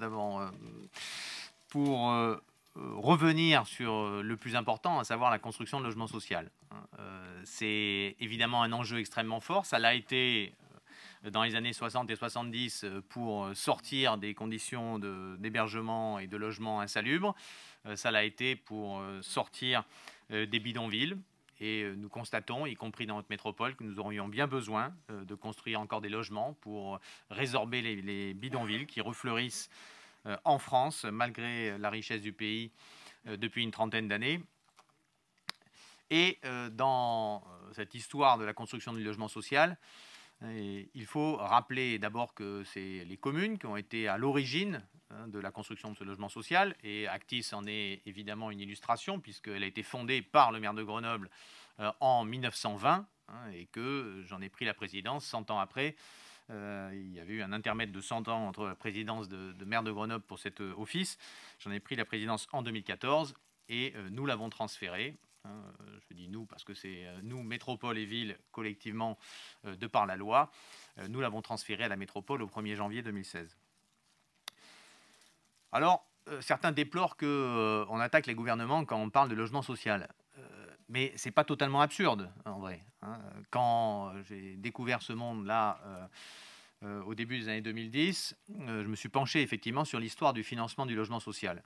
d'abord euh, pour euh, revenir sur euh, le plus important, à savoir la construction de logements sociaux. Hein. C'est évidemment un enjeu extrêmement fort. Ça l'a été dans les années 60 et 70 pour sortir des conditions d'hébergement et de logements insalubres. Ça l'a été pour sortir des bidonvilles. Et euh, nous constatons, y compris dans notre métropole, que nous aurions bien besoin euh, de construire encore des logements pour résorber les, bidonvilles qui refleurissent euh, en France, malgré la richesse du pays depuis une trentaine d'années. Et dans cette histoire de la construction du logement social, il faut rappeler d'abord que c'est les communes qui ont été à l'origine Hein, de la construction de ce logement social. Et Actis en est évidemment une illustration, puisqu'elle a été fondée par le maire de Grenoble euh, en 1920, hein, et que j'en ai pris la présidence 100 ans après. Euh, il y avait eu un intermède de 100 ans entre la présidence de, maire de Grenoble pour cet euh, office. J'en ai pris la présidence en 2014 et nous l'avons transféré. Hein, je dis nous parce que c'est nous, métropole et ville, collectivement, de par la loi. nous l'avons transféré à la métropole au 1er janvier 2016. Alors, euh, certains déplorent qu'on euh, attaque les gouvernements quand on parle de logement social. Euh, mais ce n'est pas totalement absurde, en vrai. Hein. Quand j'ai découvert ce monde-là au début des années 2010, je me suis penché effectivement sur l'histoire du financement du logement social.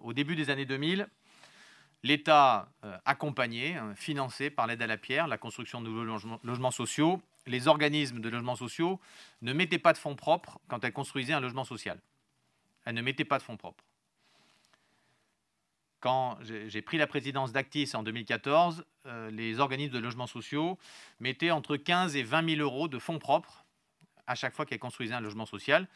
au début des années 2000, l'État accompagnait, hein, financé par l'aide à la pierre, la construction de nouveaux logements sociaux. Les organismes de logements sociaux ne mettaient pas de fonds propres quand elles construisaient un logement social. Elle ne mettait pas de fonds propres. Quand j'ai pris la présidence d'Actis en 2014, euh, les organismes de logements sociaux mettaient entre 15 et 20 000 euros de fonds propres à chaque fois qu'ils construisaient un logement social.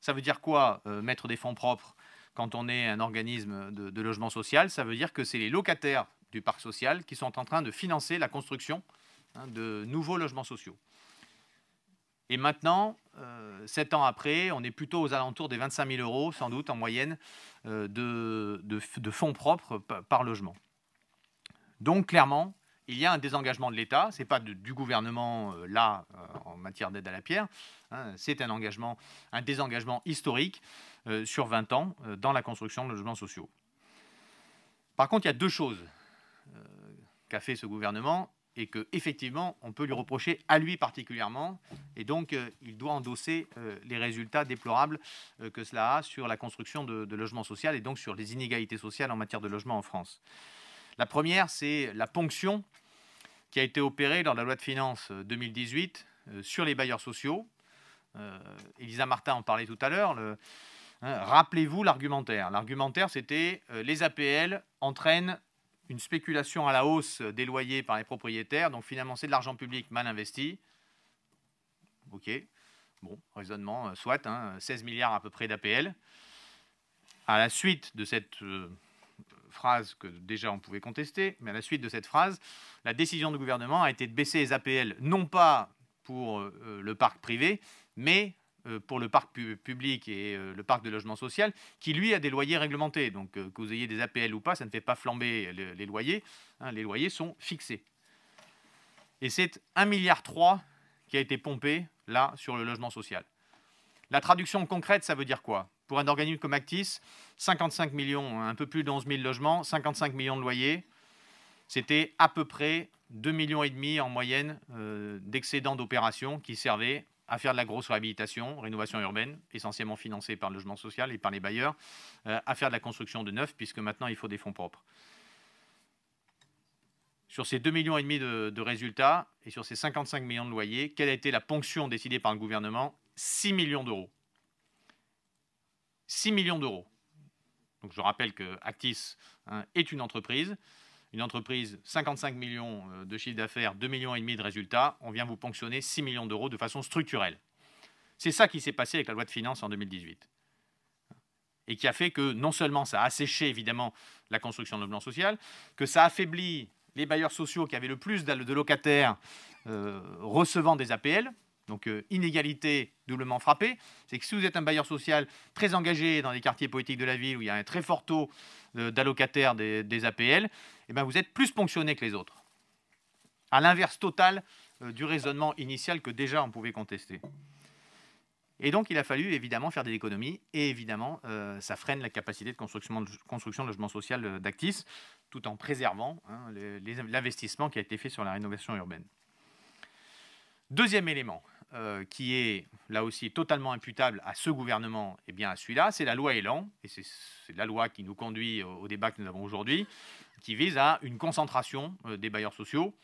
Ça veut dire quoi, euh, mettre des fonds propres quand on est un organisme de, logement social Ça veut dire que c'est les locataires du parc social qui sont en train de financer la construction hein, de nouveaux logements sociaux. Et maintenant, euh, sept ans après, on est plutôt aux alentours des 25 000 euros, sans doute, en moyenne, euh, de, fonds propres par logement. Donc, clairement, il y a un désengagement de l'État, ce n'est pas du gouvernement euh, là en matière d'aide à la pierre, hein. c'est un, engagement, un désengagement historique sur 20 ans dans la construction de logements sociaux. Par contre, il y a deux choses qu'a fait ce gouvernement et que effectivement on peut lui reprocher à lui particulièrement et donc euh, il doit endosser euh, les résultats déplorables euh, que cela a sur la construction de, logements sociaux, et donc sur les inégalités sociales en matière de logement en France. La première, c'est la ponction qui a été opérée dans la loi de finances 2018 sur les bailleurs sociaux. Elisa Martin en parlait tout à l'heure. Hein, rappelez-vous l'argumentaire. L'argumentaire, c'était les APL entraînent une spéculation à la hausse des loyers par les propriétaires. Donc finalement, c'est de l'argent public mal investi. OK. Bon, raisonnement, euh, soit, 16 hein, milliards à peu près d'APL. À la suite de cette euh, phrase que déjà on pouvait contester, mais à la suite de cette phrase, la décision du gouvernement a été de baisser les APL, non pas pour euh, le parc privé, mais euh, pour le parc public et euh, le parc de logement social, qui lui a des loyers réglementés. Donc euh, que vous ayez des APL ou pas, ça ne fait pas flamber les loyers. Hein, les loyers sont fixés. Et c'est 1,3 milliard qui a été pompé là sur le logement social. La traduction concrète, ça veut dire quoi Pour un organisme comme Actis, 55 millions, un peu plus de 11 000 logements, 55 millions de loyers, c'était à peu près 2,5 millions en moyenne d'excédents d'opérations qui servaient à faire de la grosse réhabilitation, rénovation urbaine, essentiellement financée par le logement social et par les bailleurs, euh, à faire de la construction de neuf, puisque maintenant il faut des fonds propres. Sur ces 2,5 millions et demi de, résultats et sur ces 55 millions de loyers, quelle a été la ponction décidée par le gouvernement 6 millions d'euros. 6 millions d'euros. Donc je rappelle que Actis hein, est une entreprise une entreprise 55 millions euh, de chiffre d'affaires, 2 millions et demi de résultats, on vient vous ponctionner 6 millions d'euros de façon structurelle. C'est ça qui s'est passé avec la loi de finances en 2018. Et qui a fait que non seulement ça a asséché évidemment la construction de logements social, que ça affaiblit les bailleurs sociaux qui avaient le plus de locataires euh, recevant des APL, donc euh, inégalité doublement frappée, c'est que si vous êtes un bailleur social très engagé dans les quartiers politiques de la ville où il y a un très fort taux euh, d'allocataires des, APL, eh ben, vous êtes plus ponctionné que les autres. À l'inverse total euh, du raisonnement initial que déjà on pouvait contester. Et donc il a fallu évidemment faire des économies et évidemment ça freine la capacité de construction de, logements de logement social d'Actis tout en préservant hein, l'investissement qui a été fait sur la rénovation urbaine. Deuxième élément, euh, qui est là aussi totalement imputable à ce gouvernement, et eh bien à celui-là, c'est la loi Elan, et c'est la loi qui nous conduit au, débat que nous avons aujourd'hui, qui vise à une concentration euh, des bailleurs sociaux.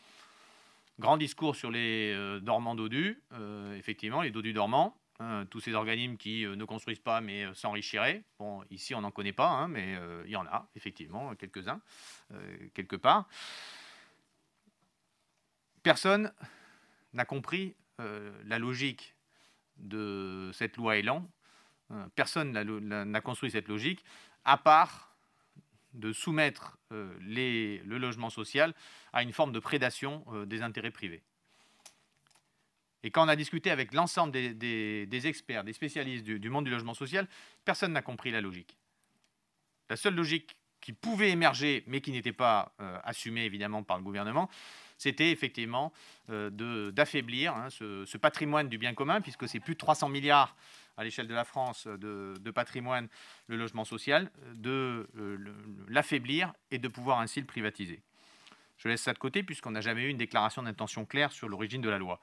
Grand discours sur les euh, dormants dodus, effectivement, les dodus dormants, tous ces organismes qui ne construisent pas mais s'enrichiraient. Bon, ici on n'en connaît pas, hein, mais il y en a, effectivement, quelques-uns, quelque part. Personne n'a compris euh, la logique de cette loi Elan. Euh, personne n'a construit cette logique, à part de soumettre euh, le logement social à une forme de prédation des intérêts privés. Et quand on a discuté avec l'ensemble des, experts, des spécialistes du, monde du logement social, personne n'a compris la logique. La seule logique qui pouvait émerger, mais qui n'était pas euh, assumé évidemment par le gouvernement, c'était effectivement euh, d'affaiblir hein, ce, patrimoine du bien commun, puisque c'est plus de 300 milliards à l'échelle de la France de, patrimoine, le logement social, de euh, l'affaiblir et de pouvoir ainsi le privatiser. Je laisse ça de côté puisqu'on n'a jamais eu une déclaration d'intention claire sur l'origine de la loi.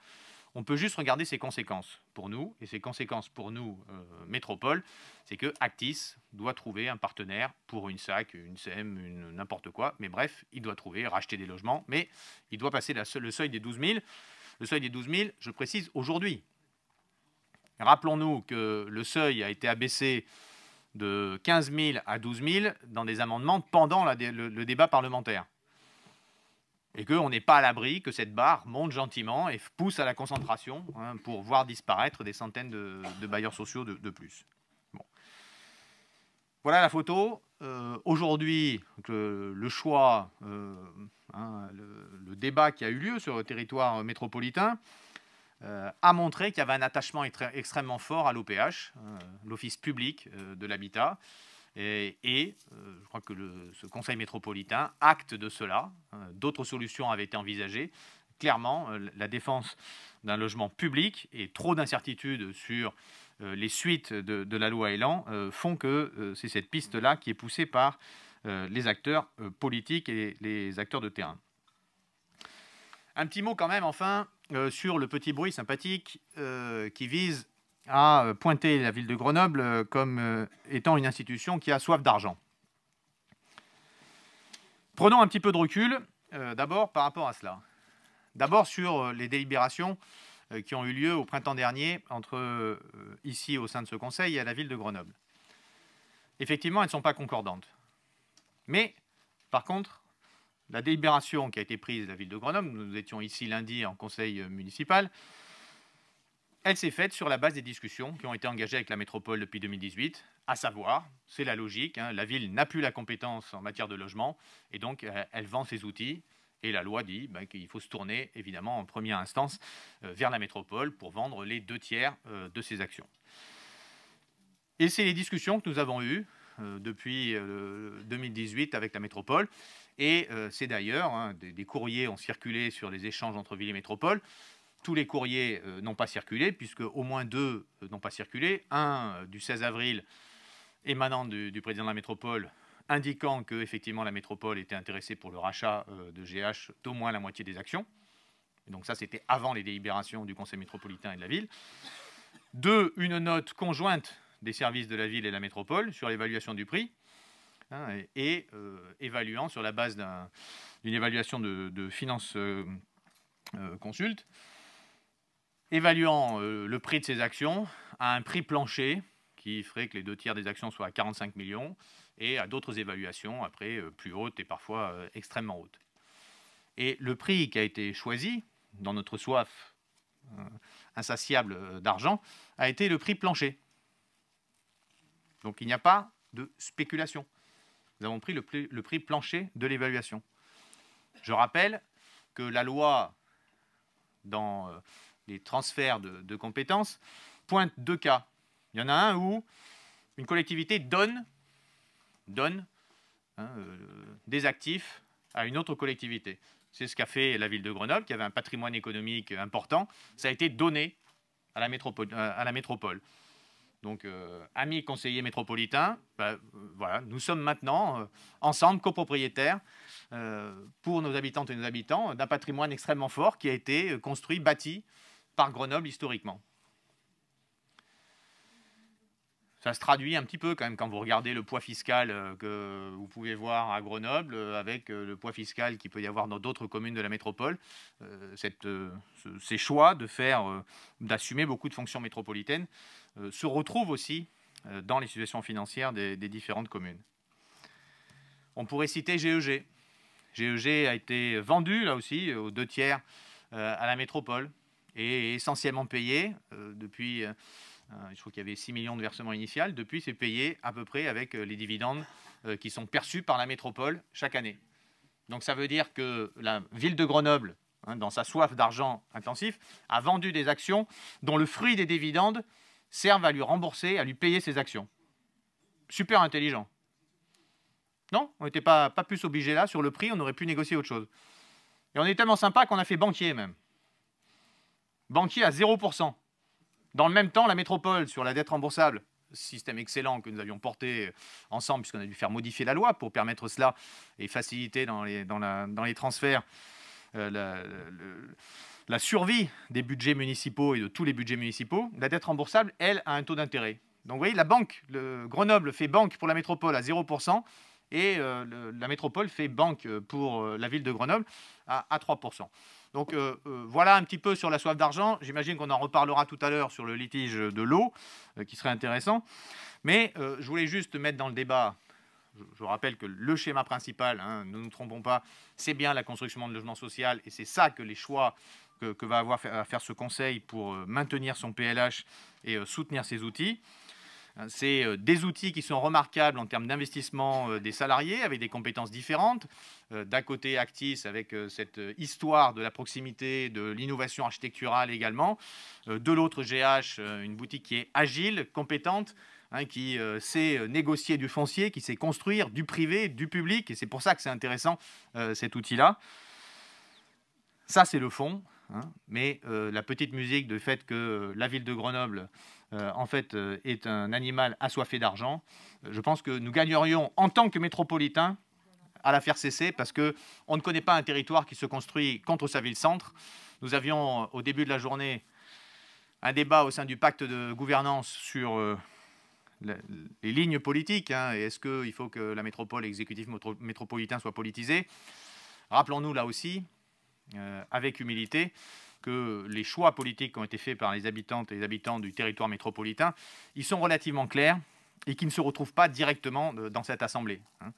On peut juste regarder ses conséquences pour nous, et ses conséquences pour nous, euh, métropole, c'est que Actis doit trouver un partenaire pour une SAC, une SEM, n'importe quoi, mais bref, il doit trouver, racheter des logements, mais il doit passer le seuil des 12 000. Le seuil des 12 000, je précise, aujourd'hui. Rappelons-nous que le seuil a été abaissé de 15 000 à 12 000 dans des amendements pendant le débat parlementaire et qu'on n'est pas à l'abri que cette barre monte gentiment et pousse à la concentration hein, pour voir disparaître des centaines de, bailleurs sociaux de, plus. Voilà la photo. Euh, aujourd'hui, le, choix, euh, hein, le, débat qui a eu lieu sur le territoire métropolitain euh, a montré qu'il y avait un attachement extrêmement fort à l'OPH, l'Office public de l'habitat. Et, euh, je crois que ce Conseil métropolitain acte de cela. Euh, d'autres solutions avaient été envisagées. Clairement, euh, la défense d'un logement public et trop d'incertitudes sur les suites de, la loi Elan font que c'est cette piste-là qui est poussée par les acteurs politiques et les acteurs de terrain. Un petit mot quand même, enfin, sur le petit bruit sympathique qui vise a euh, pointé la ville de Grenoble euh, comme euh, étant une institution qui a soif d'argent. Prenons un petit peu de recul, d'abord par rapport à cela. D'abord sur les délibérations qui ont eu lieu au printemps dernier entre ici au sein de ce conseil et à la ville de Grenoble. Effectivement, elles ne sont pas concordantes. Mais, par contre, la délibération qui a été prise de la ville de Grenoble, nous étions ici lundi en conseil municipal, elle s'est faite sur la base des discussions qui ont été engagées avec la métropole depuis 2018, à savoir, c'est la logique, hein, la ville n'a plus la compétence en matière de logement, et donc euh, elle vend ses outils, et la loi dit bah, qu'il faut se tourner, évidemment, en première instance, euh, vers la métropole pour vendre les deux tiers euh, de ses actions. Et c'est les discussions que nous avons eues depuis 2018 avec la métropole, et c'est d'ailleurs, hein, des, courriers ont circulé sur les échanges entre ville et métropole, tous les courriers euh, n'ont pas circulé, puisque au moins deux euh, n'ont pas circulé. Un euh, du 16 avril émanant du, président de la métropole, indiquant que effectivement la métropole était intéressée pour le rachat de GH d'au moins la moitié des actions. donc ça, c'était avant les délibérations du Conseil métropolitain et de la ville. Deux, une note conjointe des services de la ville et de la métropole sur l'évaluation du prix, hein, et, évaluant sur la base d'une évaluation de, finances consultes évaluant euh, le prix de ces actions à un prix plancher qui ferait que les deux tiers des actions soient à 45 millions et à d'autres évaluations après euh, plus hautes et parfois euh, extrêmement hautes. Et le prix qui a été choisi dans notre soif insatiable d'argent a été le prix plancher. Donc il n'y a pas de spéculation. Nous avons pris le, le prix plancher de l'évaluation. Je rappelle que la loi dans les transferts de, compétences, pointe deux cas. Il y en a un où une collectivité donne, donne hein, euh, des actifs à une autre collectivité. C'est ce qu'a fait la ville de Grenoble, qui avait un patrimoine économique important. Ça a été donné à la métropole. Euh, Donc, euh, amis conseillers métropolitains, bah, voilà, nous sommes maintenant ensemble copropriétaires pour nos habitantes et nos habitants d'un patrimoine extrêmement fort qui a été construit, bâti par Grenoble historiquement. Ça se traduit un petit peu quand même quand vous regardez le poids fiscal euh, que vous pouvez voir à Grenoble euh, avec euh, le poids fiscal qu'il peut y avoir dans d'autres communes de la métropole. ces choix de faire, d'assumer beaucoup de fonctions métropolitaines se retrouvent aussi dans les situations financières des différentes communes. On pourrait citer GEG. GEG a été vendu là aussi aux deux tiers à la métropole. Et essentiellement payé euh, depuis, euh, euh, je crois qu'il y avait 6 millions de versements initial, depuis c'est payé à peu près avec euh, les dividendes qui sont perçus par la métropole chaque année. Donc ça veut dire que la ville de Grenoble, hein, dans sa soif d'argent intensif, a vendu des actions dont le fruit des dividendes servent à lui rembourser, à lui payer ses actions. Super intelligent. Non, on n'était pas, pas plus obligé là sur le prix, on aurait pu négocier autre chose. Et on est tellement sympa qu'on a fait banquier même banquier à 0%. Dans le même temps, la métropole, sur la dette remboursable, système excellent que nous avions porté ensemble, puisqu'on a dû faire modifier la loi pour permettre cela et faciliter dans les, dans la, dans les transferts euh, la, survie des budgets municipaux et de tous les budgets municipaux, la dette remboursable, elle, a un taux d'intérêt. Donc vous voyez, la banque, Grenoble fait banque pour la métropole à 0%, et euh, la métropole fait banque pour euh, la ville de Grenoble à, à 3%. Donc euh, euh, voilà un petit peu sur la soif d'argent. J'imagine qu'on en reparlera tout à l'heure sur le litige de l'eau, euh, qui serait intéressant. Mais je voulais juste mettre dans le débat, je, rappelle que le schéma principal, hein, ne nous trompons pas, c'est bien la construction de logement social, et c'est ça que les choix que, que va avoir à faire ce conseil pour maintenir son PLH et soutenir ses outils. Hein, c'est euh, des outils qui sont remarquables en termes d'investissement euh, des salariés avec des compétences différentes. Euh, d'un côté, Actis avec cette histoire de la proximité, de l'innovation architecturale également. De l'autre, GH, une boutique qui est agile, compétente, hein, qui sait négocier du foncier, qui sait construire du privé, du public, et c'est pour ça que c'est intéressant cet outil-là. Ça, c'est le fond, hein. mais la petite musique du fait que la ville de Grenoble euh, en fait, euh, est un animal assoiffé d'argent. Euh, je pense que nous gagnerions en tant que métropolitains à la faire cesser parce qu'on ne connaît pas un territoire qui se construit contre sa ville-centre. Nous avions au début de la journée un débat au sein du pacte de gouvernance sur les lignes politiques. Hein, et est-ce qu'il faut que la métropole, exécutive métropolitain soit politisée Rappelons-nous là aussi, avec humilité, que les choix politiques qui ont été faits par les habitantes et les habitants du territoire métropolitain, ils sont relativement clairs et qui ne se retrouvent pas directement euh, dans cette assemblée. Mais hein.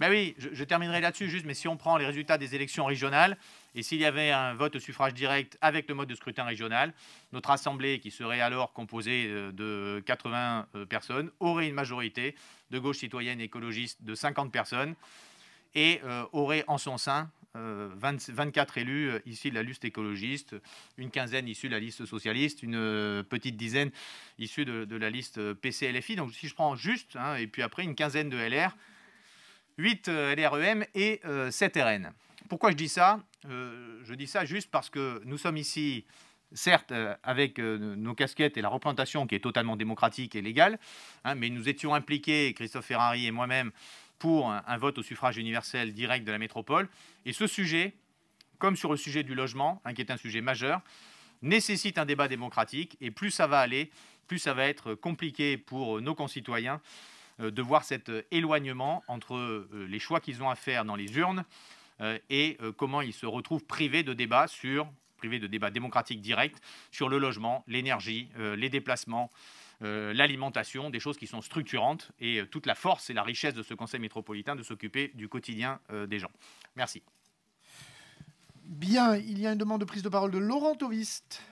ben oui, je, terminerai là-dessus juste, mais si on prend les résultats des élections régionales, et s'il y avait un vote au suffrage direct avec le mode de scrutin régional, notre assemblée, qui serait alors composée euh, de 80 euh, personnes, aurait une majorité de gauche citoyenne écologiste de 50 personnes et aurait en son sein 24 euh, élus euh, ici de la liste écologiste, une quinzaine issus de la liste socialiste, une euh, petite dizaine issus de, la liste PCLFI. Donc si je prends juste, hein, et puis après une quinzaine de LR, 8 LREM et 7 RN. Pourquoi je dis ça Je dis ça juste parce que nous sommes ici certes avec nos casquettes et la représentation qui est totalement démocratique et légale, hein, mais nous étions impliqués, Christophe Ferrari et moi-même, pour un, vote au suffrage universel direct de la métropole. Et ce sujet, comme sur le sujet du logement, hein, qui est un sujet majeur, nécessite un débat démocratique. Et plus ça va aller, plus ça va être compliqué pour euh, nos concitoyens euh, de voir cet euh, éloignement entre les choix qu'ils ont à faire dans les urnes et comment ils se retrouvent privés de débats sur privés de débats démocratiques directs sur le logement, l'énergie, les déplacements, euh, l'alimentation, des choses qui sont structurantes et euh, toute la force et la richesse de ce conseil métropolitain de s'occuper du quotidien euh, des gens. Merci. Bien, il y a une demande de prise de parole de Laurent Tovist.